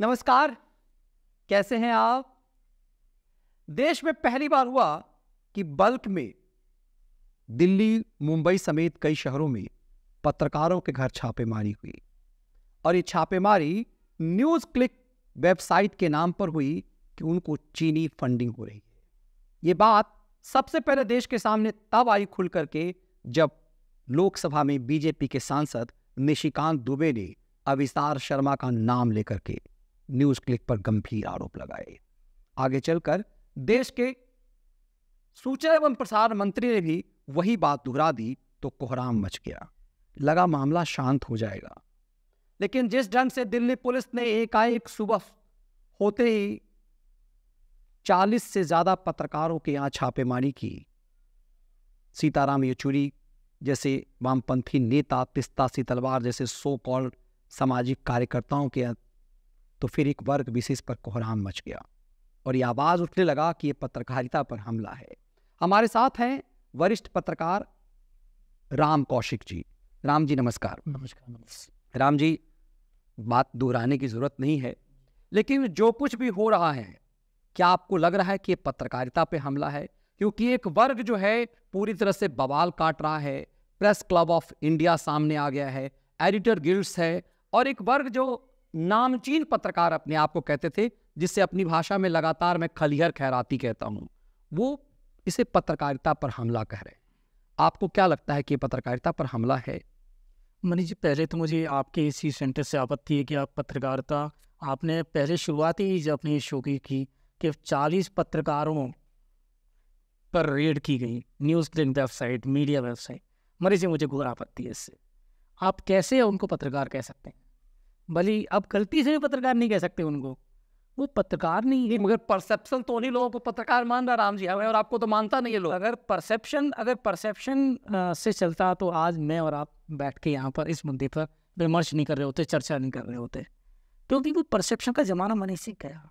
नमस्कार कैसे हैं आप देश में पहली बार हुआ कि बल्क में दिल्ली मुंबई समेत कई शहरों में पत्रकारों के घर छापेमारी हुई और ये छापेमारी न्यूज क्लिक वेबसाइट के नाम पर हुई कि उनको चीनी फंडिंग हो रही है ये बात सबसे पहले देश के सामने तब आई खुल करके जब लोकसभा में बीजेपी के सांसद निशिकांत दुबे ने अविसार शर्मा का नाम लेकर के न्यूज क्लिक पर गंभीर आरोप लगाए आगे चलकर देश के सूचना एवं प्रसार मंत्री ने भी वही बात दोहरा दी तो कोहराम मच गया लगा मामला शांत हो जाएगा लेकिन जिस ढंग से दिल्ली पुलिस ने एकाएक सुबह होते ही चालीस से ज़्यादा पत्रकारों के यहां छापेमारी की सीताराम येचुरी जैसे वामपंथी नेता तिस्ता सी तलवार जैसे सो कॉल्ड सामाजिक कार्यकर्ताओं के तो फिर एक वर्ग विशेष पर कोहराम मच गया और ये आवाज़ उठने लगा कि ये पत्रकारिता पर हमला है हमारे साथ हैं वरिष्ठ पत्रकार राम कौशिक जी राम जी नमस्कार नमस्कार, राम जी बात दोहराने की ज़रूरत नहीं है लेकिन जो कुछ भी हो रहा है क्या आपको लग रहा है कि ये पत्रकारिता पे हमला है क्योंकि एक वर्ग जो है पूरी तरह से बवाल काट रहा है प्रेस क्लब ऑफ इंडिया सामने आ गया है एडिटर गिल्ड्स है और एक वर्ग जो नामचीन पत्रकार अपने आप को कहते थे जिससे अपनी भाषा में लगातार मैं खलिहर खैराती कहता हूँ वो इसे पत्रकारिता पर हमला कह रहे आपको क्या लगता है कि पत्रकारिता पर हमला है मनीष जी पहले तो मुझे आपके इसी सेंटर से आपत्ति है कि आप पत्रकारिता आपने पहले शुरुआत ही जब अपने शो की की कि 40 पत्रकारों पर रेड की गई news print website media website मरीज मुझे घोर आपत्ति है इससे आप कैसे उनको पत्रकार कह सकते हैं भले अब गलती से भी पत्रकार नहीं कह सकते उनको वो पत्रकार नहीं है मगर परसेप्शन तो नहीं लोगों को पत्रकार मान रहा राम जी हमें और आपको तो मानता नहीं है लोग अगर परसेप्शन अगर परसेप्शन से चलता तो आज मैं और आप बैठ के यहाँ पर इस मुद्दे पर विमर्श नहीं कर रहे होते चर्चा नहीं कर रहे होते क्योंकि वो परसेप्शन का ज़माना मैंने सीख गया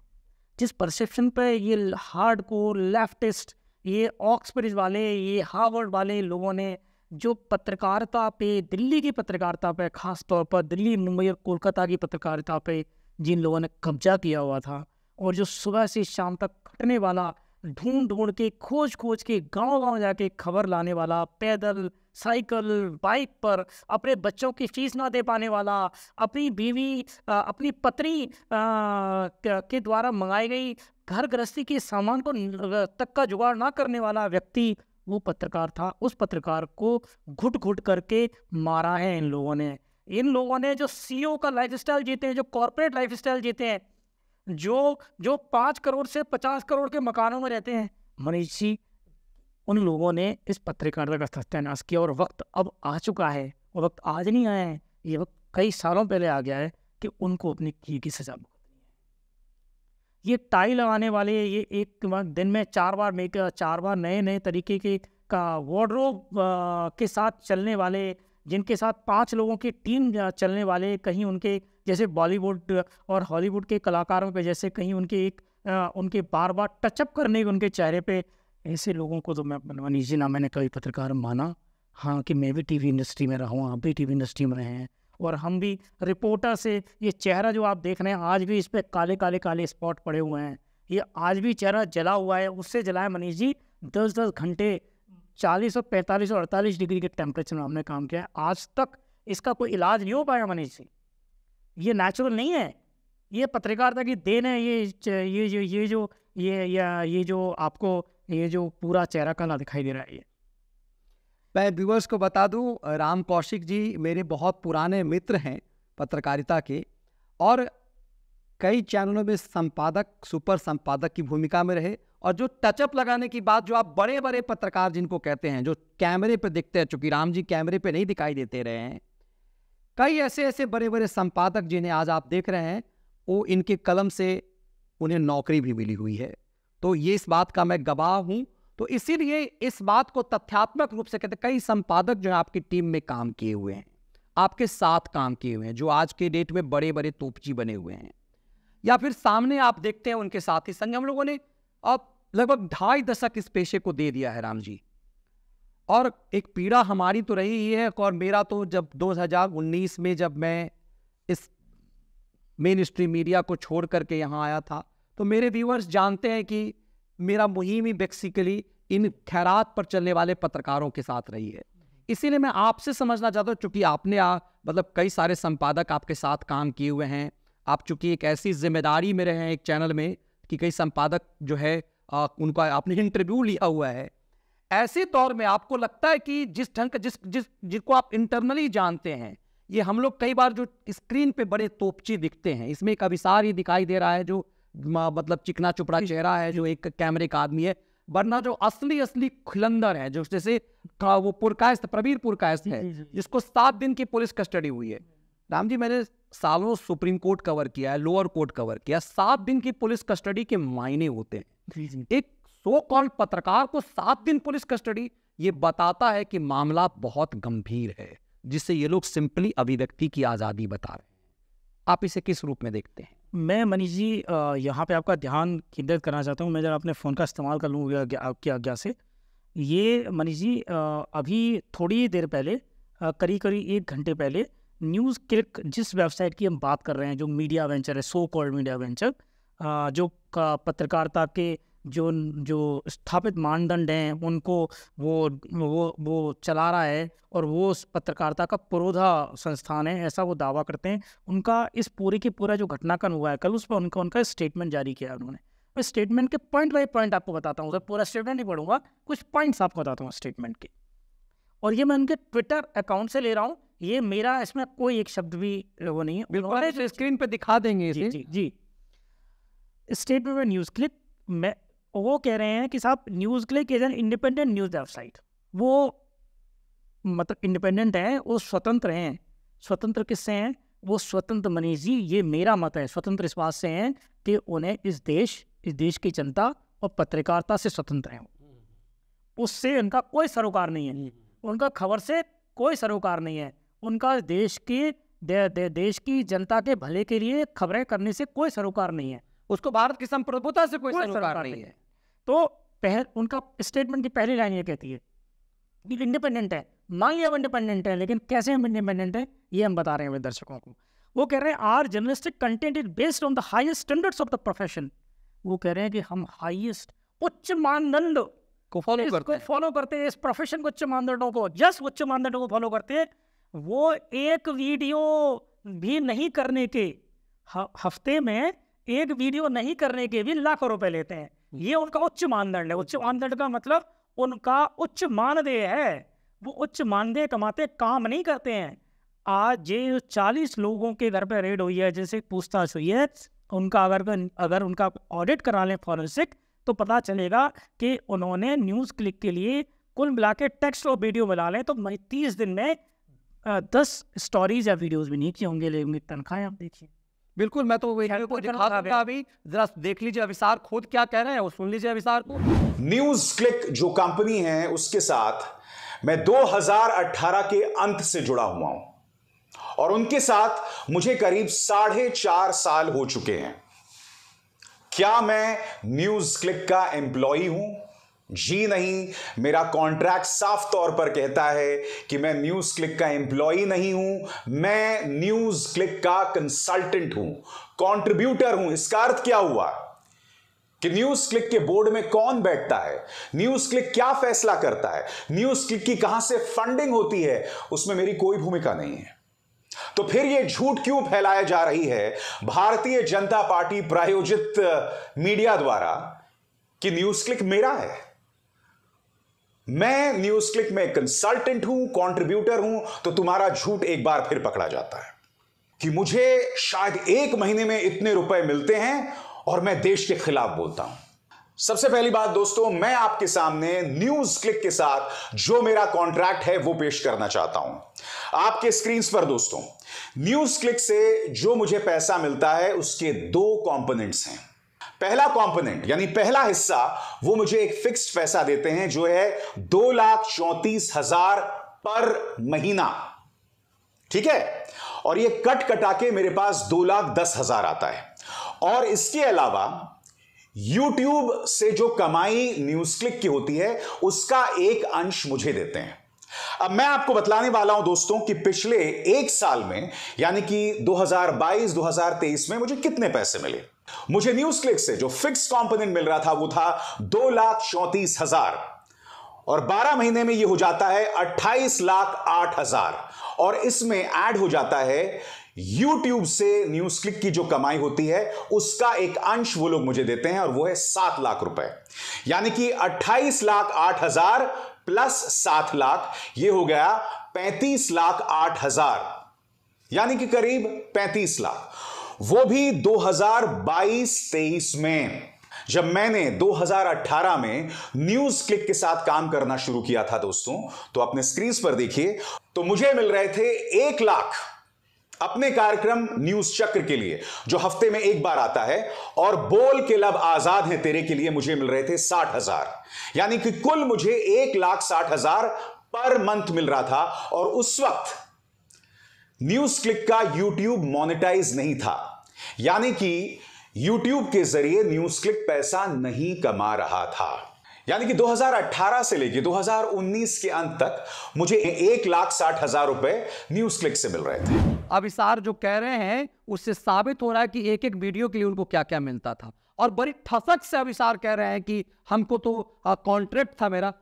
जिस परसेप्शन पर ये हार्ड कोर लेफ्टिस्ट ये ऑक्सब्रिज वाले ये हार्वर्ड वाले लोगों ने जो पत्रकारिता पे दिल्ली की पत्रकारिता पे खास तौर पर दिल्ली मुंबई और कोलकाता की पत्रकारिता पे जिन लोगों ने कब्जा किया हुआ था और जो सुबह से शाम तक खटने वाला ढूंढ ढूंढ के खोज खोज के गांव गांव जाके खबर लाने वाला पैदल साइकिल बाइक पर अपने बच्चों की फीस ना दे पाने वाला अपनी बीवी अपनी पत्नी के द्वारा मंगाई गई घर गृहस्थी के सामान को तक का जुगाड़ ना करने वाला व्यक्ति वो पत्रकार था उस पत्रकार को घुट घुट करके मारा है इन लोगों ने इन लोगों ने जो सीईओ e का लाइफस्टाइल जीते हैं जो कॉरपोरेट लाइफस्टाइल जीते हैं जो जो पाँच करोड़ से पचास करोड़ के मकानों में रहते हैं मनीष जी उन लोगों ने इस पत्रकारिता का सत्यानाश किया और वक्त अब आ चुका है वो वक्त आज नहीं आया है ये वक्त कई सालों पहले आ गया है कि उनको अपनी की सजा ये टाई लगाने वाले ये एक दिन में चार बार मेक चार बार नए नए तरीके के का वार्ड्रोब के साथ चलने वाले जिनके साथ पांच लोगों की टीम चलने वाले कहीं उनके जैसे बॉलीवुड और हॉलीवुड के कलाकारों पे जैसे कहीं उनके एक उनके बार बार टचअप करने के उनके चेहरे पे ऐसे लोगों को तो मैं बनवानी जी ना मैंने कभी पत्रकार माना हाँ कि मैं भी टीवी इंडस्ट्री में रहा हूँ आप भी टीवी इंडस्ट्री में रहे हैं और हम भी रिपोर्टर से ये चेहरा जो आप देख रहे हैं आज भी इस पर काले काले काले स्पॉट पड़े हुए हैं ये आज भी चेहरा जला हुआ है उससे जला है मनीष जी दस दस घंटे चालीस और पैंतालीस और अड़तालीस डिग्री के टेम्परेचर में हमने काम किया है आज तक इसका कोई इलाज नहीं हो पाया मनीष जी ये नेचुरल नहीं है ये पत्रकारिता की देन है ये ये जो ये जो ये ये जो आपको ये जो पूरा चेहरा काला दिखाई दे रहा है ये मैं व्यूवर्स को बता दूं राम कौशिक जी मेरे बहुत पुराने मित्र हैं पत्रकारिता के और कई चैनलों में संपादक सुपर संपादक की भूमिका में रहे और जो टचअप लगाने की बात जो आप बड़े बड़े पत्रकार जिनको कहते हैं जो कैमरे पर दिखते हैं चूंकि राम जी कैमरे पर नहीं दिखाई देते रहे हैं कई ऐसे ऐसे बड़े बड़े संपादक जिन्हें आज आप देख रहे हैं वो इनके कलम से उन्हें नौकरी भी मिली हुई है तो ये इस बात का मैं गवाह हूँ तो इसीलिए इस बात को तथ्यात्मक रूप से कहते कई संपादक जो है आपकी टीम में काम किए हुए हैं आपके साथ काम किए हुए हैं जो आज के डेट में बड़े बड़े तोपची बने हुए हैं या फिर सामने आप देखते हैं उनके साथ ही संग हम लोगों ने अब लगभग ढाई दशक इस पेशे को दे दिया है राम जी और एक पीड़ा हमारी तो रही ही है और मेरा तो जब 2019 में जब मैं इस मेन स्ट्रीम मीडिया को छोड़ करके यहाँ आया था तो मेरे व्यूवर्स जानते हैं कि मेरा मुहिम ही बेसिकली इन खैरात पर चलने वाले पत्रकारों के साथ रही है इसीलिए मैं आपसे समझना चाहता हूँ चूंकि आपने आ, मतलब कई सारे संपादक आपके साथ काम किए हुए हैं आप चूंकि एक ऐसी जिम्मेदारी में रहे हैं एक चैनल में कि कई संपादक जो है आ, उनका आपने इंटरव्यू लिया हुआ है ऐसे दौर में आपको लगता है कि जिस ढंग का जिस जिस जिसको आप इंटरनली जानते हैं ये हम लोग कई बार जो स्क्रीन पे बड़े तोपची दिखते हैं इसमें एक अभिसार ही दिखाई दे रहा है जो मतलब चिकना चुपड़ा चेहरा है जो एक कैमरे का आदमी है वरना जो असली असली खुलंदर है जो जैसे वो पुरकायस्त प्रवीर पुरकायस्त है जिसको सात दिन की पुलिस कस्टडी हुई है राम जी मैंने सालों सुप्रीम कोर्ट कवर किया है लोअर कोर्ट कवर किया सात दिन की पुलिस कस्टडी के मायने होते हैं एक सो कॉल्ड पत्रकार को सात दिन पुलिस कस्टडी ये बताता है कि मामला बहुत गंभीर है जिसे ये लोग सिंपली अभिव्यक्ति की आज़ादी बता रहे हैं आप इसे किस रूप में देखते हैं मैं मनीष जी यहाँ पे आपका ध्यान केंद्रित करना चाहता हूँ मैं जरा अपने फ़ोन का इस्तेमाल कर लूँगा आपकी आज्ञा से ये मनीष जी अभी थोड़ी देर पहले करीब करीब एक घंटे पहले न्यूज़ क्लिक जिस वेबसाइट की हम बात कर रहे हैं जो मीडिया वेंचर है सो कॉल्ड मीडिया वेंचर जो पत्रकारिता के जो जो स्थापित मानदंड हैं उनको वो वो वो चला रहा है और वो उस पत्रकारिता का पुरोधा संस्थान है ऐसा वो दावा करते हैं उनका इस पूरी की पूरा जो घटनाक्रम हुआ है कल उस पर उनका उनका स्टेटमेंट जारी किया उन्होंने मैं स्टेटमेंट के पॉइंट बाई पॉइंट आपको बताता हूँ पूरा स्टेटमेंट नहीं पढ़ूंगा कुछ पॉइंट्स आपको बताता हूँ स्टेटमेंट के और ये मैं उनके ट्विटर अकाउंट से ले रहा हूँ ये मेरा इसमें कोई एक शब्द भी वो नहीं है बिल्कुल स्क्रीन पे दिखा देंगे जी जी, जी। स्टेटमेंट न्यूज क्लिप मैं वो कह रहे हैं कि साहब न्यूज़ के लिए एन इंडिपेंडेंट न्यूज़ वेबसाइट वो मतलब इंडिपेंडेंट है वो स्वतंत्र हैं स्वतंत्र किससे हैं वो स्वतंत्र मनीष जी ये मेरा मत है स्वतंत्र इस बात से हैं कि उन्हें इस देश इस देश की जनता और पत्रकारिता से स्वतंत्र हैं उससे उनका कोई सरोकार नहीं है हम्म। उनका खबर से कोई सरोकार नहीं है उनका देश के दे, दे, देश की जनता के भले के लिए खबरें करने से कोई सरोकार नहीं है उसको भारत की संप्रभुता से कोई सरोकार नहीं है तो पहले उनका स्टेटमेंट की पहली लाइन ये कहती है कि इंडिपेंडेंट है मान लिया हम इंडिपेंडेंट है लेकिन कैसे हम इंडिपेंडेंट है ये हम बता रहे हैं दर्शकों को वो कह रहे हैं are journalistic content is based on the highest standards of the profession वो कह रहे हैं कि हम हाइएस्ट उच्च मानदंड को फॉलो करते हैं फॉलो करते हैं इस प्रोफेशन को उच्च मानदंडों को जस्ट उच्च मानदंडों को फॉलो करते हैं वो एक वीडियो भी नहीं करने के हफ्ते में एक वीडियो नहीं करने के भी लाखों रुपए लेते हैं हम्म। ये उनका उच्च मानदंड है उच्च हम्म। मानदंड का मतलब उनका उच्च मानदेय है वो उच्च मानदेय कमाते काम नहीं करते हैं आज जे चालीस लोगों के घर पे रेड हुई है जैसे पूछताछ हुई है उनका अगर अगर उनका ऑडिट करा लें फॉरेंसिक तो पता चलेगा कि उन्होंने न्यूज़ क्लिक के लिए कुल मिला के टेक्स्ट और वीडियो बना लें तो मैं तीस दिन में दस स्टोरीज या वीडियोज़ भी नहीं किए होंगे लेकिन तनख्वाहें आप देखिए बिल्कुल मैं तो वही को दिखा दूंगा अभी जरा देख लीजिए अभिसार खुद क्या कह रहे हैं वो सुन लीजिए अभिसार को न्यूज क्लिक जो कंपनी है उसके साथ मैं 2018 के अंत से जुड़ा हुआ हूं और उनके साथ मुझे करीब साढ़े चार साल हो चुके हैं क्या मैं न्यूज क्लिक का एम्प्लॉय हूं जी नहीं मेरा कॉन्ट्रैक्ट साफ तौर पर कहता है कि मैं न्यूज क्लिक का एम्प्लॉय नहीं हूं मैं न्यूज क्लिक का कंसल्टेंट हूं कॉन्ट्रीब्यूटर हूं इसका अर्थ क्या हुआ कि न्यूज क्लिक के बोर्ड में कौन बैठता है न्यूज क्लिक क्या फैसला करता है न्यूज क्लिक की कहां से फंडिंग होती है उसमें मेरी कोई भूमिका नहीं है तो फिर यह झूठ क्यों फैलाया जा रही है भारतीय जनता पार्टी प्रायोजित मीडिया द्वारा कि न्यूज क्लिक मेरा है मैं न्यूज क्लिक में कंसल्टेंट हूं कंट्रीब्यूटर हूं तो तुम्हारा झूठ एक बार फिर पकड़ा जाता है कि मुझे शायद एक महीने में इतने रुपए मिलते हैं और मैं देश के खिलाफ बोलता हूं सबसे पहली बात दोस्तों मैं आपके सामने न्यूज क्लिक के साथ जो मेरा कॉन्ट्रैक्ट है वो पेश करना चाहता हूं आपके स्क्रीन पर दोस्तों न्यूज क्लिक से जो मुझे पैसा मिलता है उसके दो कॉम्पोनेंट्स हैं पहला कॉम्पोनेंट यानी पहला हिस्सा वो मुझे एक फिक्स्ड पैसा देते हैं जो है दो लाख चौंतीस हजार पर महीना ठीक है और ये कट कटा के मेरे पास दो लाख दस हजार आता है और इसके अलावा YouTube से जो कमाई न्यूज क्लिक की होती है उसका एक अंश मुझे देते हैं अब मैं आपको बतलाने वाला हूं दोस्तों कि पिछले एक साल में यानी कि 2022-2023 में मुझे कितने पैसे मिले मुझे न्यूज क्लिक से जो फिक्स कॉम्पोनेंट मिल रहा था वो था दो लाख चौंतीस हजार और 12 महीने में ये हो जाता है 28 लाख आठ हजार और इसमें ऐड हो जाता है यूट्यूब से न्यूज क्लिक की जो कमाई होती है उसका एक अंश वो लोग मुझे देते हैं और वो है सात लाख रुपए यानी कि 28 लाख आठ हजार प्लस सात लाख ये हो गया पैंतीस लाख आठ हजार यानी कि करीब पैंतीस लाख वो भी 2022-23 में जब मैंने 2018 में न्यूज क्लिक के साथ काम करना शुरू किया था दोस्तों तो अपने स्क्रीन पर देखिए तो मुझे मिल रहे थे एक लाख अपने कार्यक्रम न्यूज चक्र के लिए जो हफ्ते में एक बार आता है और बोल के लब आजाद है तेरे के लिए मुझे मिल रहे थे साठ हजार यानी कि कुल मुझे एक लाख साठ हजार पर मंथ मिल रहा था और उस वक्त न्यूज क्लिक का यूट्यूब मोनेटाइज नहीं था यानी कि यूट्यूब के जरिए न्यूज क्लिक पैसा नहीं कमा रहा था यानी कि 2018 से लेकर 2019 के अंत तक मुझे एक लाख साठ हजार रुपए न्यूज क्लिक से मिल रहे थे अब जो कह रहे हैं उससे साबित हो रहा है कि एक एक वीडियो के लिए उनको क्या क्या मिलता था और बड़ी ठसक से अब कह रहे हैं कि हमको तो कॉन्ट्रैक्ट था मेरा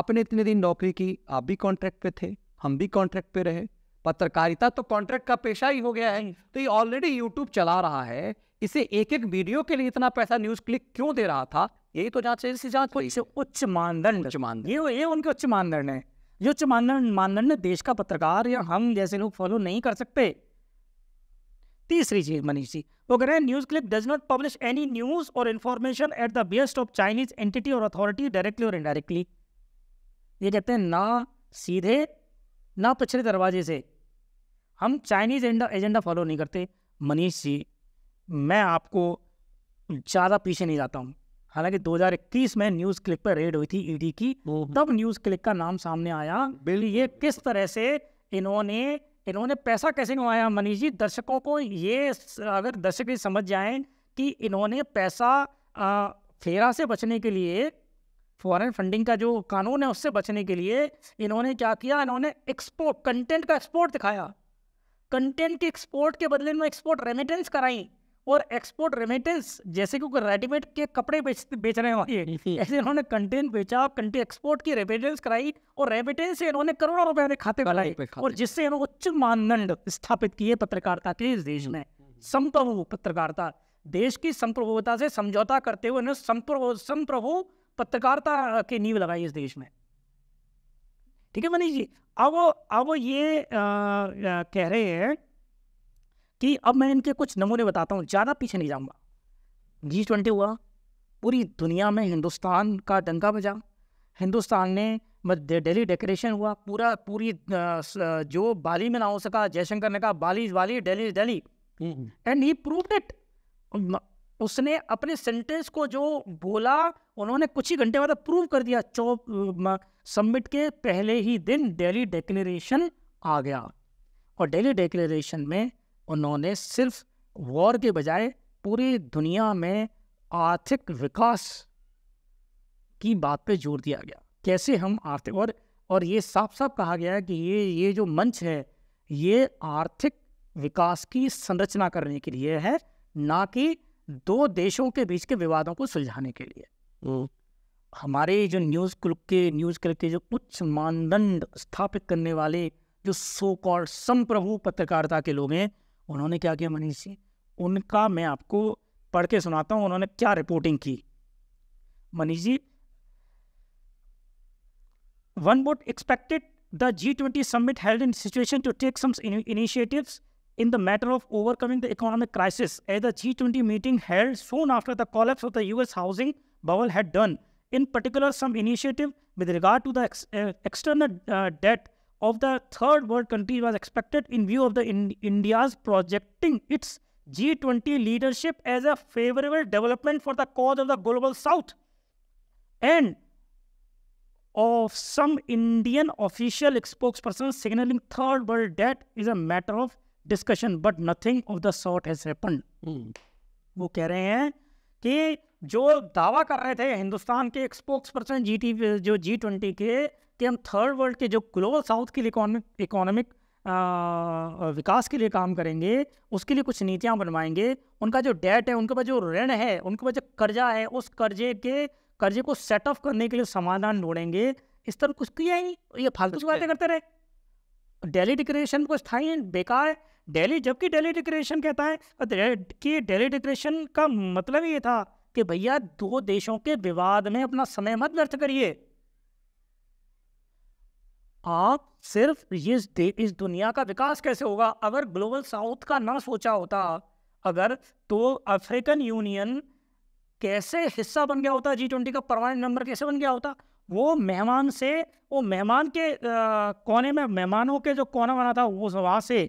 आपने इतने दिन नौकरी की आप भी कॉन्ट्रैक्ट पे थे हम भी कॉन्ट्रैक्ट पे रहे पत्रकारिता तो कॉन्ट्रैक्ट का पेशा ही हो गया है तो ये ऑलरेडी यूट्यूब चला रहा है इसे एक एक वीडियो के लिए इतना पैसा न्यूज क्लिक क्यों दे रहा था यही तो जांच जांच इसे उच्च मानदंड उच्च मानदंड ये ये उनके उच्च मानदंड है ये उच्च मानदंड मानदंड देश का पत्रकार या हम जैसे लोग फॉलो नहीं कर सकते तीसरी चीज मनीष जी वो कह रहे हैं news clip does not publish any news or information at the best of Chinese entity or authority directly or indirectly ये कहते हैं ना सीधे ना पिछले दरवाजे से हम चाइनीज़ एजेंडा एजेंडा फॉलो नहीं करते मनीष जी मैं आपको ज़्यादा पीछे नहीं जाता हूँ हालांकि 2021 में न्यूज क्लिक पर रेड हुई थी ईडी e की तब न्यूज क्लिक का नाम सामने आया बिल ये किस तरह से इन्होंने इन्होंने पैसा कैसे कमाया मनीष जी दर्शकों को ये अगर दर्शक ये समझ जाए कि इन्होंने पैसा आ, फेरा से बचने के लिए फॉरेन फंडिंग का जो कानून है उससे बचने के लिए इन्होंने क्या किया इन्होंने एक्सपोर्ट कंटेंट का एक्सपोर्ट दिखाया कंटेंट के एक्सपोर्ट के बदले में एक्सपोर्ट रेमिटेंस कराई और एक्सपोर्ट रेमिटेंस जैसे कि रेडीमेड के कपड़े बेच बेच रहे हैं ऐसे इन्होंने कंटेंट बेचा कंटेंट एक्सपोर्ट की रेमिटेंस कराई और रेमिटेंस से इन्होंने करोड़ों रुपए ने खाते बनाए और जिससे इन्होंने उच्च मानदंड स्थापित किए पत्रकारिता के इस देश में संप्रभु पत्रकारिता देश की संप्रभुता से समझौता करते हुए इन्होंने संप्रभु संप्रभु पत्रकारिता की नींव लगाई इस देश में ठीक है मनीष जी अब अब वो ये आ, कह रहे हैं कि अब मैं इनके कुछ नमूने बताता हूँ ज़्यादा पीछे नहीं जाऊँगा जी ट्वेंटी हुआ पूरी दुनिया में हिंदुस्तान का डंका बजा हिंदुस्तान ने डेली डेकोरेशन हुआ पूरा पूरी जो बाली में ना हो सका जयशंकर ने कहा बाली बाली daily daily and he prove it उसने अपने सेंटेंस को जो बोला उन्होंने कुछ ही घंटे बाद प्रूव कर दिया सबमिट के पहले ही दिन डेली डेक्लेरेशन आ गया और डेली डेक्लेरेशन में उन्होंने सिर्फ वॉर के बजाय पूरी दुनिया में आर्थिक विकास की बात पे जोर दिया गया कैसे हम आर्थिक और और ये साफ साफ कहा गया है कि ये ये जो मंच है ये आर्थिक विकास की संरचना करने के लिए है ना कि दो देशों के बीच के विवादों को सुलझाने के लिए हम्म। हमारे जो न्यूज़ क्लब के न्यूज़ क्लब के जो उच्च मानदंड स्थापित करने वाले जो सो कॉल्ड संप्रभु पत्रकारिता के लोग हैं उन्होंने क्या किया मनीष जी उनका मैं आपको पढ़ के सुनाता हूँ उन्होंने क्या रिपोर्टिंग की Manish ji one would expected the G twenty summit held in situation to take some initiatives in the matter of overcoming the economic crisis as the G20 meeting held soon after the collapse of the US housing bubble had done. In particular, some initiative with regard to the ex uh, external uh, debt of the third world countries was expected in view of the in India's projecting its G20 leadership as a favorable development for the cause of the global south. And of some Indian official spokesperson signaling third world debt is a matter of discussion but nothing of the sort has happen वो कह रहे हैं कि जो दावा कर रहे थे हिंदुस्तान के एक स्पोक्स पर्सन जी टी जो जी ट्वेंटी के कि हम थर्ड वर्ल्ड के जो ग्लोबल साउथ के लिए इकोनॉमिक विकास के लिए काम करेंगे उसके लिए कुछ नीतियाँ बनवाएंगे उनका जो डेट है उनके पास जो ऋण है उनके पास जो कर्जा है उस कर्जे के कर्जे को सेट ऑफ करने के लिए समाधान ढूंढेंगे इस तरह कुछ किया ही ये फालतू की अच्छा। बातें करते रहे डेली डिक्रेशन कुछ था बेकार डेली जबकि डेली डिक्रेशन कहता है कि डेली डिक्रेशन का मतलब ये था कि भैया दो देशों के विवाद में अपना समय मत व्यर्थ करिए आप सिर्फ ये इस दुनिया का विकास कैसे होगा अगर ग्लोबल साउथ का ना सोचा होता अगर तो अफ्रीकन यूनियन कैसे हिस्सा बन गया होता जी ट्वेंटी का परमानेंट मेंबर कैसे बन गया होता वो मेहमान से वो मेहमान के आ, कोने में मेहमानों के जो कोना बना था वो वहाँ से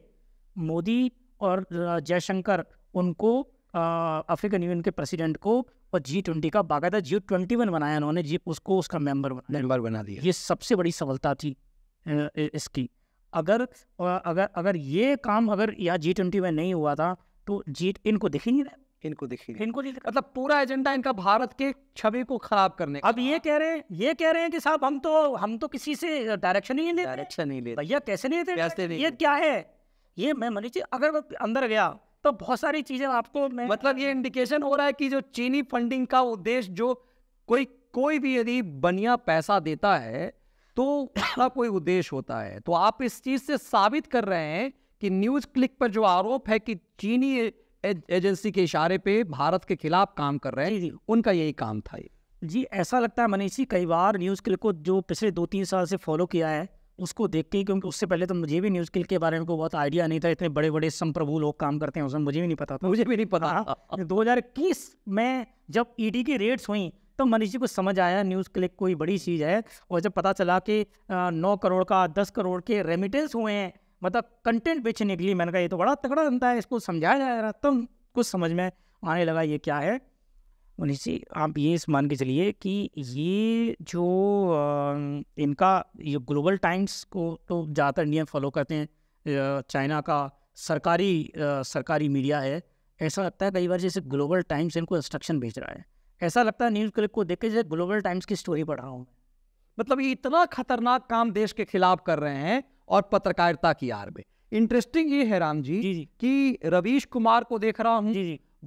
मोदी और जयशंकर उनको अफ्रीकन यूनियन के प्रेसिडेंट को और जी ट्वेंटी का बाकायदा जी ट्वेंटी वन बनाया उन्होंने जी उसको उसका मेंबर बना मेंबर बना दिया ये सबसे बड़ी सफलता थी इसकी अगर अगर अगर ये काम अगर या जी ट्वेंटी में नहीं हुआ था तो जी इनको दिख ही नहीं रहा इनको दिखी इनको मतलब पूरा एजेंडा इनका भारत के छवि को खराब करने अब ये कह रहे हैं ये कह रहे हैं कि साहब हम तो हम तो किसी से डायरेक्शन ही नहीं डायरेक्शन नहीं लेते भैया कैसे नहीं लेते ये क्या है ये मैं मनीष जी अगर मैं अंदर गया तो बहुत सारी चीजें आपको मैं मतलब ये इंडिकेशन हो रहा है कि जो चीनी फंडिंग का उद्देश्य जो कोई कोई भी यदि बनिया पैसा देता है तो उसका कोई उद्देश्य होता है तो आप इस चीज से साबित कर रहे हैं कि न्यूज क्लिक पर जो आरोप है कि चीनी एजेंसी के इशारे पे भारत के खिलाफ काम कर रहे हैं उनका यही काम था जी ऐसा लगता है मनीष जी कई बार न्यूज क्लिक को जो पिछले दो तीन साल से फॉलो किया है उसको देख के क्योंकि उससे पहले तो मुझे भी न्यूज़ किल के बारे में कोई बहुत आइडिया नहीं था इतने बड़े बड़े संप्रभु लोग काम करते हैं उसमें मुझे भी नहीं पता था मुझे भी नहीं पता हाँ, दो हज़ार इक्कीस में जब ईडी e की रेट्स हुई तो मनीष जी को समझ आया न्यूज़ क्लिक कोई बड़ी चीज़ है और जब पता चला कि नौ करोड़ का दस करोड़ के रेमिटेंस हुए हैं मतलब कंटेंट बेचने के लिए मैंने कहा ये तो बड़ा तगड़ा धंधा है इसको समझाया जा रहा तब तो कुछ समझ में आने लगा ये क्या है मनीष जी आप ये इस मान के चलिए कि ये जो इनका ये ग्लोबल टाइम्स को तो ज़्यादातर इंडिया फॉलो करते हैं चाइना का सरकारी सरकारी मीडिया है ऐसा लगता है कई बार जैसे ग्लोबल टाइम्स इनको इंस्ट्रक्शन भेज रहा है ऐसा लगता है न्यूज़ क्लिप को देख के जैसे ग्लोबल टाइम्स की स्टोरी पढ़ रहा हूँ मतलब ये इतना खतरनाक काम देश के खिलाफ कर रहे हैं और पत्रकारिता की आर में इंटरेस्टिंग ये है राम जी, जी, जी। कि रवीश कुमार को देख रहा हूँ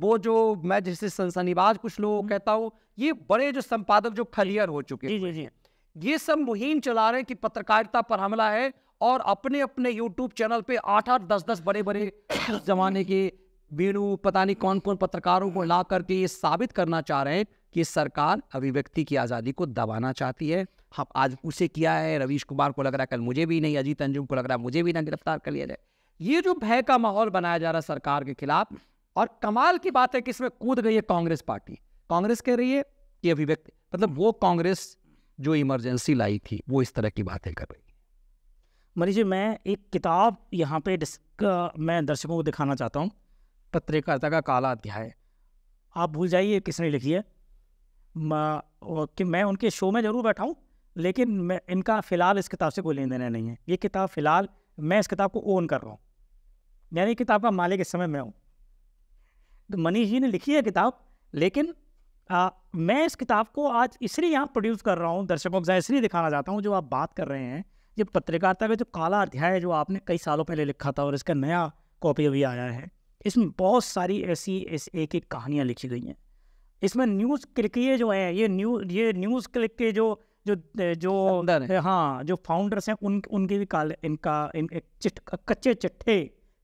वो जो मैं जैसे सनसनीबाज कुछ लोग हम्म। कहता हूँ ये बड़े जो संपादक जो फलियर हो चुके हैं ये सब मुहिम चला रहे हैं कि पत्रकारिता पर हमला है और अपने अपने यूट्यूब चैनल पे आठ आठ दस दस बड़े बड़े जमाने के वीणु पता नहीं कौन कौन पत्रकारों को ला करके ये साबित करना चाह रहे हैं कि सरकार अभिव्यक्ति की आज़ादी को दबाना चाहती है हम आज उसे किया है रवीश कुमार को लग रहा है कल मुझे भी नहीं अजीत अंजुम को लग रहा है मुझे भी ना गिरफ्तार कर लिया जाए ये जो भय का माहौल बनाया जा रहा है सरकार के खिलाफ और कमाल की बात है कि इसमें कूद गई है कांग्रेस पार्टी कांग्रेस कह रही है कि अभिव्यक्ति मतलब वो कांग्रेस जो इमरजेंसी लाई थी वो इस तरह की बातें कर रही है मनीष जी मैं एक किताब यहाँ पे मैं दर्शकों को दिखाना चाहता हूँ पत्रकारिता का काला अध्याय आप भूल जाइए किसने लिखी है कि मैं उनके शो में ज़रूर बैठा हूँ लेकिन मैं इनका फ़िलहाल इस किताब से कोई लेन देना नहीं है ये किताब फ़िलहाल मैं इस किताब को ओन कर रहा हूँ यानी किताब का मालिक इस समय मैं हूँ तो मनीष जी ने लिखी है किताब लेकिन आ, मैं इस किताब को आज इसलिए यहाँ प्रोड्यूस कर रहा हूँ दर्शकों को इसलिए दिखाना चाहता हूँ जो आप बात कर रहे हैं ये पत्रकारिता का जो काला अध्याय जो आपने कई सालों पहले लिखा था और इसका नया कॉपी अभी आया है इसमें बहुत सारी ऐसी एक एक कहानियाँ लिखी गई हैं इसमें न्यूज़ ये जो हैं ये न्यू ये न्यूज़ क्लिक के जो जो जो हाँ जो फाउंडर्स हैं उन उनके भी काले इनका इन चिट कच्चे चिट्ठे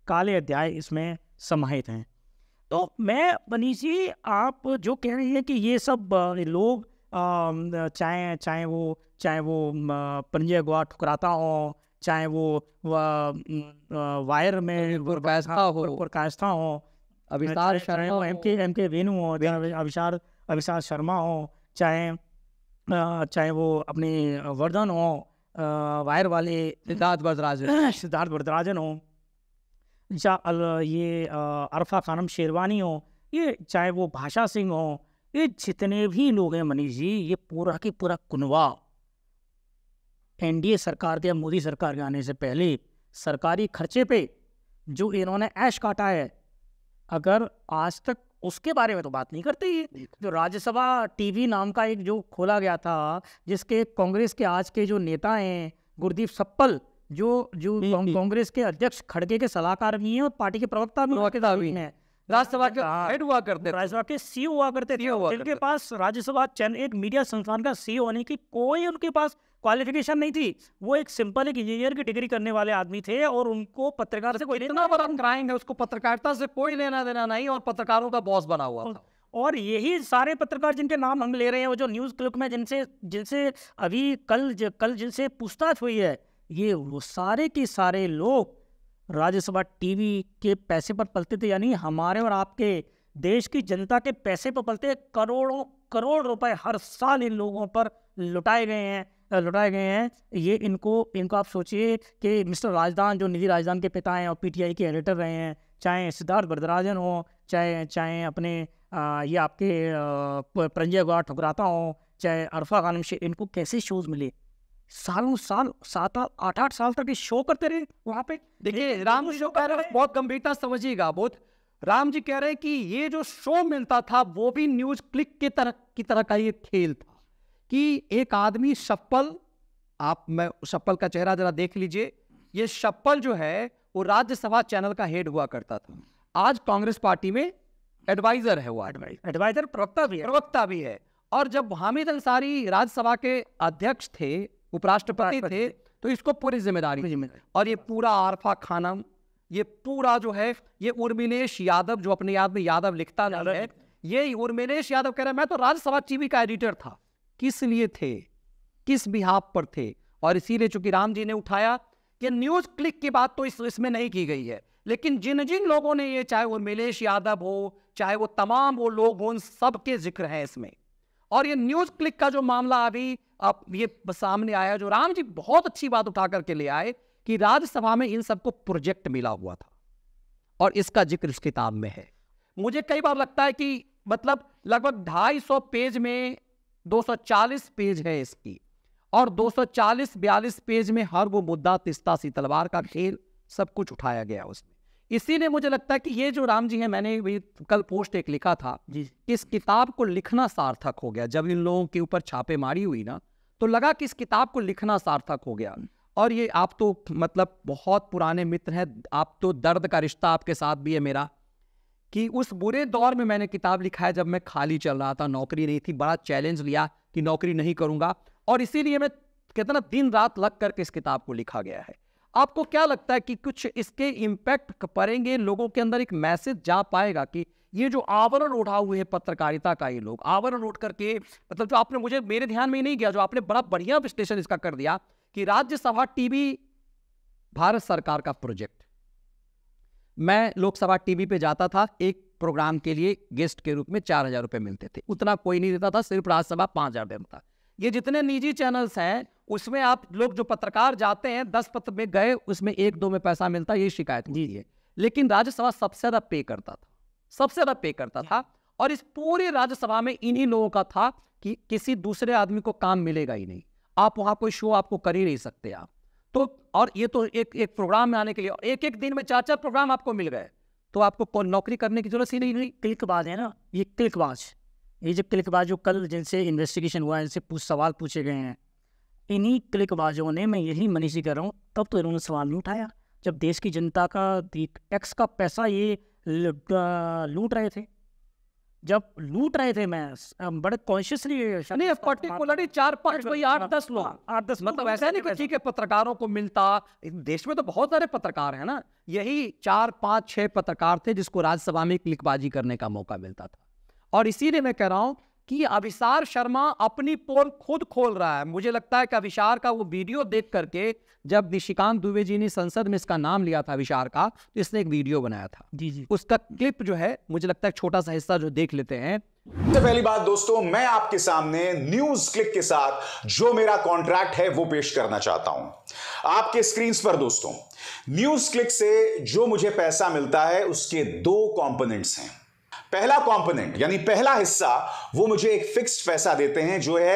काले अध्याय इसमें समाहित हैं तो मैं जी आप जो कह रही हैं कि ये सब लोग चाहे चाहे वो चाहे वो पंजे गुआ ठुकराता हो चाहे वो वायर में प्रकाशता हो अच्छा, अभिषार अच्छा, शर्मा एम के एम के वेणु हो अभिषार अभिषार शर्मा हो चाहे चाहे वो अपने वर्धन हो वायर वाले हम्म। सिद्धार्थ भरदराजन सिद्धार्थ भरदराजन हो ये अरफा खानम शेरवानी हो ये चाहे वो भाषा सिंह हो ये जितने भी लोग हैं मनीष जी ये पूरा की पूरा कुनवा एनडीए सरकार के मोदी सरकार के आने से पहले सरकारी खर्चे पे जो इन्होंने ऐश काटा है अगर आज तक उसके बारे में तो बात नहीं करते ये जो राज्यसभा टीवी नाम का एक जो खोला गया था जिसके कांग्रेस के आज के जो नेता हैं गुरदीप सप्पल जो जो कांग्रेस के अध्यक्ष खड़गे के सलाहकार भी हैं और पार्टी के प्रवक्ता भी हैं राज्यसभा के हेड हुआ करते राज्यसभा के सी हुआ करते थे e e जिनके पास राज्यसभा चैनल एक मीडिया संस्थान का सी e होने की कोई उनके पास क्वालिफिकेशन नहीं थी वो एक सिंपल एक इंजीनियर की डिग्री करने वाले आदमी थे और उनको पत्रकार से कोई इतना बड़ा क्राइम है उसको पत्रकारिता से कोई लेना देना नहीं और पत्रकारों का बॉस बना हुआ था और यही सारे पत्रकार जिनके नाम हम ले रहे हैं वो जो न्यूज़ क्लिप में जिनसे जिनसे अभी कल कल जिनसे पूछताछ हुई है ये वो सारे के सारे लोग राज्यसभा टीवी के पैसे पर पलते थे यानी हमारे और आपके देश की जनता के पैसे पर पलते करोड़ों करोड़ रुपए हर साल इन लोगों पर लुटाए गए हैं लुटाए गए हैं ये इनको इनको आप सोचिए कि मिस्टर राजदान जो निधि राजदान के पिता हैं और पीटीआई के एडिटर रहे हैं चाहे सिद्धार्थ वरदराजन हो चाहे चाहे अपने ये आपके प्रंजय गौर ठुकराता हो चाहे अरफा खानम से इनको कैसे शोज़ मिले सालों साल सात आठ आठ साल तक ये शो करते रहे वहां पे देखिए राम जो कह रहे हैं बहुत गंभीरता समझिएगा बहुत राम जी कह रहे हैं कि ये जो शो मिलता था वो भी न्यूज क्लिक के तरह की तरह का ये खेल था कि एक आदमी सप्पल आप मैं सप्पल का चेहरा जरा देख लीजिए ये सप्पल जो है वो राज्यसभा चैनल का हेड हुआ करता था आज कांग्रेस पार्टी में एडवाइजर है वो एडवाइजर प्रवक्ता भी है प्रवक्ता भी है और जब हामिद अंसारी राज्यसभा के अध्यक्ष थे उपराष्ट्रपति थे तो इसको पूरी जिम्मेदारी और ये पूरा आरफा खानम ये पूरा जो है ये उर्मिलेश यादव जो अपने याद में यादव लिखता नहीं है ये उर्मिलेश यादव कह रहे मैं तो राज्यसभा टीवी का एडिटर था किस लिए थे किस बिहाब पर थे और इसीलिए चूंकि राम जी ने उठाया कि न्यूज क्लिक की बात तो इस इसमें नहीं की गई है लेकिन जिन जिन लोगों ने ये चाहे वो मिलेश यादव हो चाहे वो तमाम वो लोग हो उन सबके जिक्र हैं इसमें और ये न्यूज क्लिक का जो मामला अभी आप ये सामने आया जो राम जी बहुत अच्छी बात उठा करके ले आए कि राज्यसभा में इन सबको प्रोजेक्ट मिला हुआ था और इसका जिक्र इस किताब में है मुझे कई बार लगता है कि मतलब लगभग 250 पेज में 240 पेज है इसकी और 240 बयालीस पेज में हर वो मुद्दा तिस्ता सी तलवार का खेल सब कुछ उठाया गया उसमें इसीलिए मुझे लगता है कि ये जो राम जी हैं मैंने भी कल पोस्ट एक लिखा था जी इस किताब को लिखना सार्थक हो गया जब इन लोगों के ऊपर छापे मारी हुई ना तो लगा कि इस किताब को लिखना सार्थक हो गया और ये आप तो मतलब बहुत पुराने मित्र हैं आप तो दर्द का रिश्ता आपके साथ भी है मेरा कि उस बुरे दौर में मैंने किताब लिखा है जब मैं खाली चल रहा था नौकरी नहीं थी बड़ा चैलेंज लिया कि नौकरी नहीं करूंगा और इसीलिए मैं कितना दिन रात लग करके इस किताब को लिखा गया है आपको क्या लगता है कि कुछ इसके इम्पैक्ट पड़ेंगे लोगों के अंदर एक मैसेज जा पाएगा कि ये जो आवरण उठा हुए है पत्रकारिता का ये लोग आवरण उठ करके मतलब जो आपने मुझे मेरे ध्यान में ही नहीं किया जो आपने बड़ा बढ़िया विश्लेषण इसका कर दिया कि राज्यसभा टीवी भारत सरकार का प्रोजेक्ट मैं लोकसभा टीवी पे जाता था एक प्रोग्राम के लिए गेस्ट के रूप में चार हजार रुपये मिलते थे उतना कोई नहीं देता था सिर्फ राज्यसभा पाँच हजार देता था ये जितने निजी चैनल्स हैं उसमें आप लोग जो पत्रकार जाते हैं दस पत्र में गए उसमें एक दो में पैसा मिलता ये शिकायत होती है लेकिन राज्यसभा सबसे ज्यादा पे करता था सबसे ज्यादा पे करता था और इस पूरे राज्यसभा में इन्हीं लोगों का था कि किसी दूसरे आदमी को काम मिलेगा ही नहीं आप वहां कोई शो आपको कर ही नहीं सकते आप तो और ये तो एक एक प्रोग्राम में आने के लिए और एक एक दिन में चार चार प्रोग्राम आपको मिल गए तो आपको नौकरी करने की जरूरत ही नहीं हुई क्लिकबाज है ना ये क्लिकबाज ये जो क्लिकबाज जो कल जिनसे इन्वेस्टिगेशन हुआ है इनसे पूछ सवाल पूछे गए हैं इन्हीं क्लिकबाजों ने मैं यही मनीषी कर रहा हूँ तब तो इन्होंने सवाल नहीं उठाया जब देश की जनता का टैक्स का पैसा ये लूट रहे थे जब लूट रहे थे मैं बड़े कॉन्शियसली नहीं पर्टिकुलरली चार पांच कोई हाँ, आठ दस लोग हाँ, आठ दस मतलब ऐसा नहीं कुछ ठीक है पत्रकारों को मिलता देश में तो बहुत सारे पत्रकार हैं ना यही चार पांच छह पत्रकार थे जिसको राज्यसभा में क्लिकबाजी करने का मौका मिलता था और इसीलिए मैं कह रहा हूं कि अभिसार शर्मा अपनी पोल खुद खोल रहा है मुझे लगता है कि अभिसार का वो वीडियो देख करके जब निशिकांत दुबे जी ने संसद में इसका नाम लिया था अभिसार का तो इसने एक वीडियो बनाया था जी जी उसका क्लिप जो है मुझे लगता है छोटा सा हिस्सा जो देख लेते हैं तो पहली बात दोस्तों मैं आपके सामने न्यूज क्लिक के साथ जो मेरा कॉन्ट्रैक्ट है वो पेश करना चाहता हूं आपके स्क्रीन पर दोस्तों न्यूज क्लिक से जो मुझे पैसा मिलता है उसके दो कॉम्पोनेंट्स हैं पहला कंपोनेंट यानी पहला हिस्सा वो मुझे एक फिक्स्ड पैसा देते हैं जो है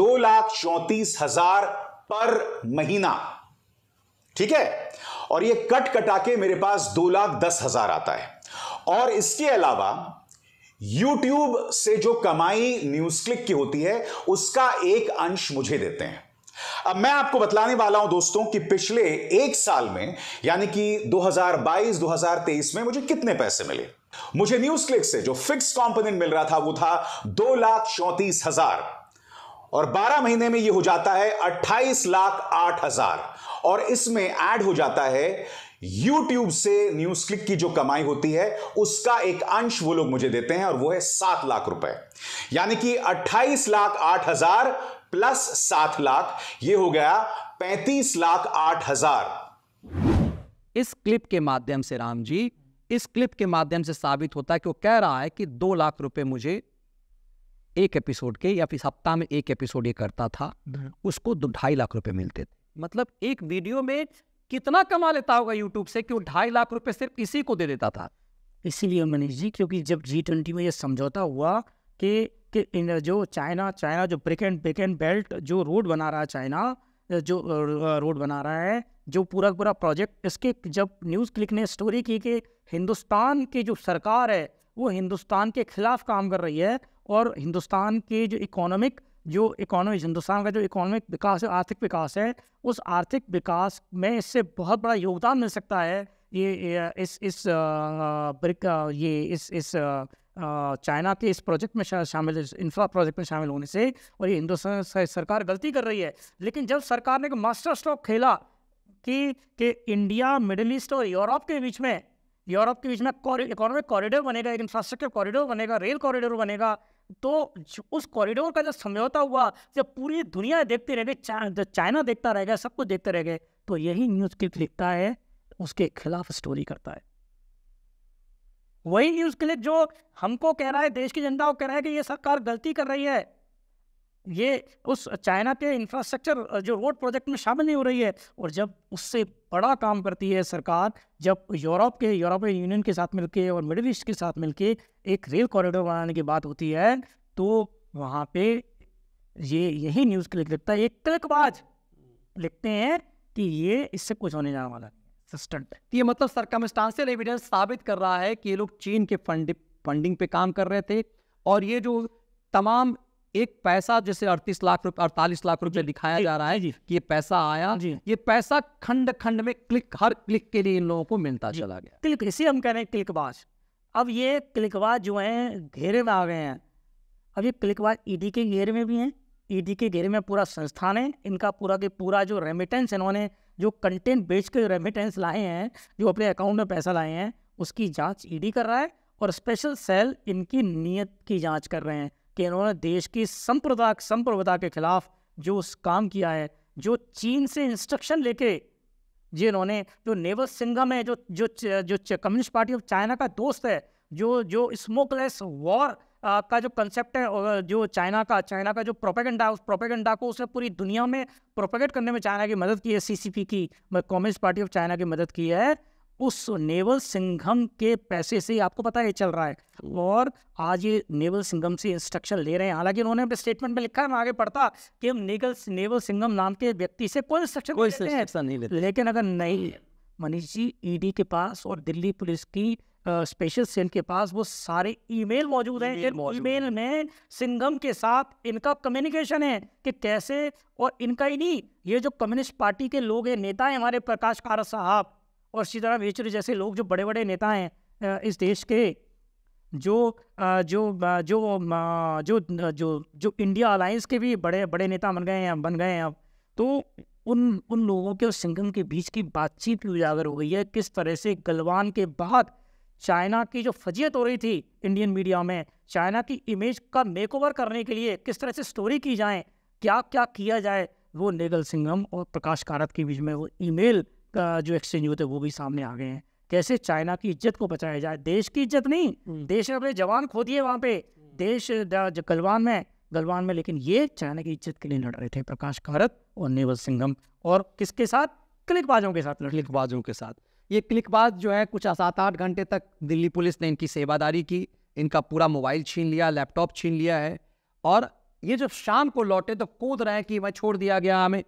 दो लाख चौंतीस हजार पर महीना ठीक है और ये कट कटा के मेरे पास दो लाख दस हजार आता है और इसके अलावा YouTube से जो कमाई न्यूज क्लिक की होती है उसका एक अंश मुझे देते हैं अब मैं आपको बतलाने वाला हूं दोस्तों कि पिछले एक साल में यानी कि 2022-2023 में मुझे कितने पैसे मिले मुझे न्यूज क्लिक से जो फिक्स कॉम्पोनेंट मिल रहा था वो था दो लाख चौंतीस हजार और 12 महीने में ये हो जाता है 28 लाख आठ हजार और इसमें ऐड हो जाता है यूट्यूब से न्यूज क्लिक की जो कमाई होती है उसका एक अंश वो लोग मुझे देते हैं और वो है सात लाख रुपए यानी कि 28 लाख आठ हजार प्लस सात लाख ये हो गया पैंतीस लाख आठ हजार इस क्लिप के माध्यम से राम जी इस क्लिप के माध्यम से साबित होता है कि वो कह रहा है कि दो लाख रुपए मुझे एक एपिसोड के या फिर सप्ताह में एक एपिसोड ये करता था हाँ। उसको दो ढाई लाख रुपए मिलते थे मतलब एक वीडियो में कितना कमा लेता होगा यूट्यूब से कि वो ढाई लाख रुपए सिर्फ इसी को दे देता था इसीलिए मनीष जी क्योंकि जब जी ट्वेंटी में ये समझौता हुआ कि कि जो चाइना चाइना जो brick and brick and belt जो रोड बना रहा है चाइना जो रोड बना रहा है जो पूरा पूरा प्रोजेक्ट इसके जब न्यूज़ क्लिक ने स्टोरी की कि हिंदुस्तान की जो सरकार है वो हिंदुस्तान के खिलाफ काम कर रही है और हिंदुस्तान के जो इकोनॉमिक जो इकोनॉमी हिंदुस्तान का जो इकोनॉमिक विकास है आर्थिक विकास है उस आर्थिक विकास में इससे बहुत बड़ा योगदान मिल सकता है ये इस इस ब्रिक ये इस इस चाइना के इस प्रोजेक्ट में शामिल इंफ्रा प्रोजेक्ट में शामिल होने से और ये हिंदुस्तान सरकार गलती कर रही है लेकिन जब सरकार ने एक मास्टर स्ट्रोक खेला कि, कि इंडिया मिडिल ईस्ट और यूरोप के बीच में यूरोप के बीच में इकोनॉमिक कॉरिडोर बनेगा एक इंफ्रास्ट्रक्चर कॉरिडोर बनेगा रेल कॉरिडोर बनेगा तो उस कॉरिडोर का जब समझौता हुआ जब पूरी दुनिया देखती रह गई चाइना देखता रह गया सब कुछ देखते रह गए तो यही न्यूज क्लिप लिखता है उसके खिलाफ स्टोरी करता है वही न्यूज क्लिप जो हमको कह रहा है देश की जनता को कह रहा है कि ये सरकार गलती कर रही है ये उस चाइना के इंफ्रास्ट्रक्चर जो रोड प्रोजेक्ट में शामिल नहीं हो रही है और जब उससे बड़ा काम करती है सरकार जब यूरोप के यूरोपियन यूनियन के साथ मिलके और मिडिल ईस्ट के साथ मिलके एक रेल कॉरिडोर बनाने की बात होती है तो वहाँ पे ये यही न्यूज़ क्लिक लिखता है एक बाज लिखते हैं कि ये इससे कुछ होने जाने वाला सिस्टेंट तो ये मतलब सरकमस्टांसियल एविडेंस साबित कर रहा है कि ये लोग चीन के फंड फंडिंग पे काम कर रहे थे और ये जो तमाम एक पैसा जैसे अड़तीस लाख रुपए अड़तालीस लाख रुपए दिखाया जा रहा है जी ये पैसा आया जी ये पैसा खंड खंड में क्लिक हर क्लिक के लिए इन लोगों को मिलता चला गया क्लिक इसी हम कह रहे हैं क्लिकबाज अब ये क्लिकबाज जो है घेरे में आ गए हैं अब ये क्लिकबाज ईडी के घेरे में भी हैं ईडी के घेरे में पूरा संस्थान है इनका पूरा के पूरा जो रेमिटेंस इन्होंने जो कंटेंट बेच के रेमिटेंस लाए हैं जो अपने अकाउंट में पैसा लाए हैं उसकी जांच ईडी कर रहा है और स्पेशल सेल इनकी नियत की जांच कर रहे हैं कि इन्होंने देश की संप्रदा संप्रभुता के खिलाफ जो उस काम किया है जो चीन से इंस्ट्रक्शन लेके जिन्होंने जो नेवल सिंघम है जो जो जो कम्युनिस्ट पार्टी ऑफ चाइना का दोस्त है जो जो स्मोकलेस वॉर का जो कंसेप्ट है और जो चाइना का चाइना का जो प्रोपेगेंडा उस प्रोपेगेंडा को उसने पूरी दुनिया में प्रोपेगेट करने में चाइना की मदद की है सीसीपी की कम्युनिस्ट पार्टी ऑफ चाइना की मदद की है उस नेवल सिंघम के पैसे से आपको पता है चल रहा है और आज ये नेवल सिंघम से इंस्ट्रक्शन ले रहे हैं हालांकि उन्होंने अपने स्टेटमेंट में लिखा है मैं आगे पढ़ता कि हम नेगल नेवल सिंघम नाम के व्यक्ति से कोई इंस्ट्रक्शन कोई इंस्ट्रक्शन नहीं लेते लेकिन अगर नहीं मनीष जी ईडी e के पास और दिल्ली पुलिस की स्पेशल सेल के पास वो सारे ईमेल मौजूद हैं ईमेल में सिंघम के साथ इनका कम्युनिकेशन है कि कैसे और इनका ही नहीं ये जो कम्युनिस्ट पार्टी के लोग हैं नेता हैं हमारे प्रकाश कारत साहब और तरह वेचर जैसे लोग जो बड़े बड़े नेता हैं इस देश के जो जो जो जो जो जो इंडिया अलायंस के भी बड़े बड़े नेता बन गए हैं बन गए हैं अब तो उन उन लोगों के और सिंगम के बीच की बातचीत भी उजागर हो गई है किस तरह से गलवान के बाद चाइना की जो फजीयत हो रही थी इंडियन मीडिया में चाइना की इमेज का मेकओवर करने के लिए किस तरह से स्टोरी की जाए क्या क्या किया जाए वो नेगल सिंगम और प्रकाश कारत के बीच में वो ईमेल का जो एक्सचेंज हुए थे वो भी सामने आ गए हैं कैसे चाइना की इज्जत को बचाया जाए देश की इज्जत नहीं हम्म। देश ने अपने जवान खो दिए वहाँ पे हम्म। देश गलवान में गलवान में लेकिन ये चाइना की इज्जत के लिए लड़ रहे थे प्रकाश कारत और नेवल सिंघम और किसके साथ क्लिकबाजों के साथ क्लिकबाजों के साथ ये क्लिकबाज जो है कुछ सात आठ घंटे तक दिल्ली पुलिस ने इनकी सेवादारी की इनका पूरा मोबाइल छीन लिया लैपटॉप छीन लिया है और ये जब शाम को लौटे तो कूद रहे हैं कि मैं छोड़ दिया गया हमें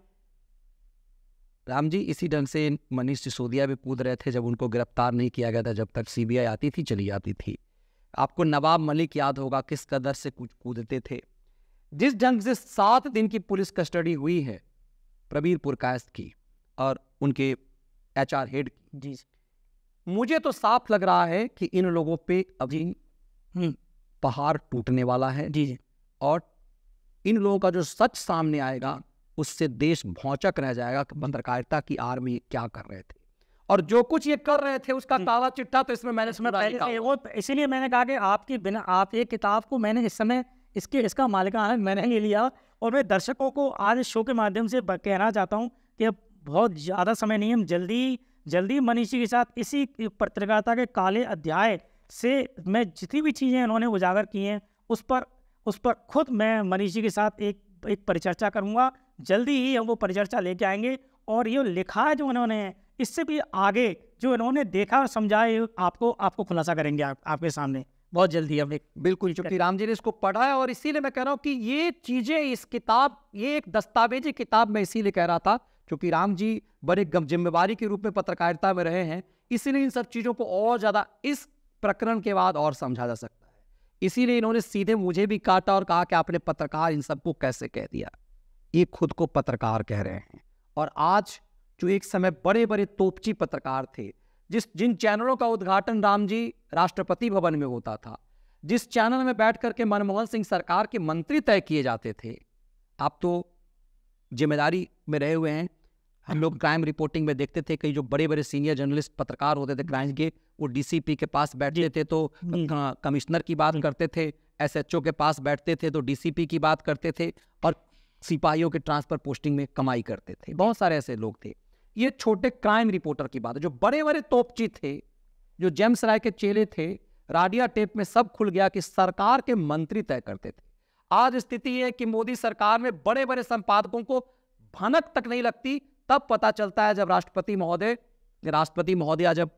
राम जी इसी ढंग से मनीष सिसोदिया भी कूद रहे थे जब उनको गिरफ्तार नहीं किया गया था जब तक सीबीआई आती थी चली जाती थी आपको नवाब मलिक याद होगा किस कदर से कुछ कूदते थे जिस ढंग से सात दिन की पुलिस कस्टडी हुई है प्रवीर पुरकायस्त की और उनके एचआर हेड की जी मुझे तो साफ लग रहा है कि इन लोगों पे अभी हम्म, पहाड़ टूटने वाला है जी जी और इन लोगों का जो सच सामने आएगा उससे देश भौचक रह जाएगा कि पत्रकारिता की आर्मी क्या कर रहे थे और जो कुछ ये कर रहे थे उसका हम्म। काला चिट्ठा तो इसमें मैंने सुना वो तो इसीलिए मैंने कहा कि आपकी बिना आप ये किताब को मैंने इस समय इसके इसका मालिका आनंद मैंने ले लिया और मैं दर्शकों को आज इस शो के माध्यम से कहना चाहता हूँ कि अब बहुत ज़्यादा समय नहीं हम जल्दी जल्दी मनीषी के साथ इसी पत्रकारिता के काले अध्याय से मैं जितनी भी चीज़ें इन्होंने उजागर की हैं उस पर उस पर खुद मैं मनीषी के साथ एक एक परिचर्चा करूँगा जल्दी ही हम वो परिचर्चा लेके आएंगे और ये लिखा जो उन्होंने इससे भी आगे जो इन्होंने देखा और समझाया आपको आपको खुलासा करेंगे आप, आपके सामने बहुत जल्दी हमने बिल्कुल चुप्पी राम जी ने इसको पढ़ा है और इसीलिए मैं कह रहा हूँ कि ये चीज़ें इस किताब ये एक दस्तावेजी किताब मैं इसीलिए कह रहा था क्योंकि राम जी बड़े जिम्मेवारी के रूप में पत्रकारिता में रहे हैं इसीलिए इन सब चीज़ों को और ज़्यादा इस प्रकरण के बाद और समझा जा सकता है इसीलिए इन्होंने सीधे मुझे भी काटा और कहा कि आपने पत्रकार इन सबको कैसे कह दिया ये खुद को पत्रकार कह रहे हैं और आज जो एक समय बड़े बड़े तोपची पत्रकार थे जिस जिन चैनलों का उद्घाटन राम जी राष्ट्रपति भवन में होता था जिस चैनल में बैठ करके मनमोहन सिंह सरकार के मंत्री तय किए जाते थे आप तो जिम्मेदारी में रहे हुए हैं हम लोग क्राइम रिपोर्टिंग में देखते थे कई जो बड़े बड़े सीनियर जर्नलिस्ट पत्रकार होते थे क्राइम के वो डीसीपी के पास बैठते थे तो कमिश्नर की बात करते थे एसएचओ के पास बैठते थे तो डीसीपी की बात करते थे और सिपाहियों के ट्रांसफर पोस्टिंग में कमाई करते थे बहुत सारे ऐसे लोग थे ये छोटे क्राइम रिपोर्टर की बात है जो बड़े बड़े तोपची थे जो जेम्स राय के चेले थे राडिया टेप में सब खुल गया कि सरकार के मंत्री तय करते थे आज स्थिति है कि मोदी सरकार में बड़े बड़े संपादकों को भनक तक नहीं लगती तब पता चलता है जब राष्ट्रपति महोदय राष्ट्रपति महोदया जब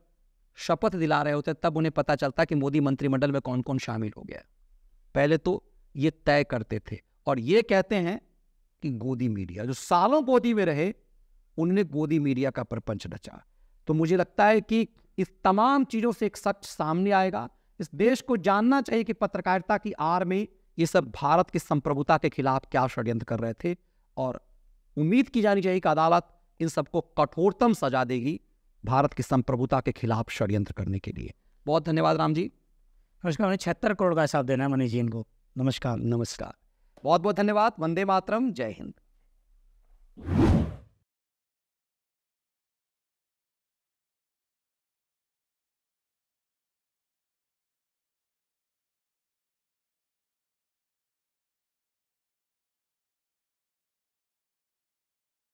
शपथ दिला रहे होते तब उन्हें पता चलता कि मोदी मंत्रिमंडल में कौन कौन शामिल हो गया पहले तो ये तय करते थे और ये कहते हैं कि गोदी मीडिया जो सालों गोदी में रहे उन्होंने गोदी मीडिया का प्रपंच रचा तो मुझे लगता है कि इस तमाम चीज़ों से एक सच सामने आएगा इस देश को जानना चाहिए कि पत्रकारिता की आर में ये सब भारत की संप्रभुता के खिलाफ क्या षड्यंत्र कर रहे थे और उम्मीद की जानी चाहिए कि अदालत इन सबको कठोरतम सजा देगी भारत की संप्रभुता के खिलाफ षड्यंत्र करने के लिए बहुत धन्यवाद राम जी नमस्कार उन्हें छिहत्तर करोड़ का हिसाब देना है मनीष जी इनको नमस्कार नमस्कार बहुत बहुत धन्यवाद वंदे मातरम जय हिंद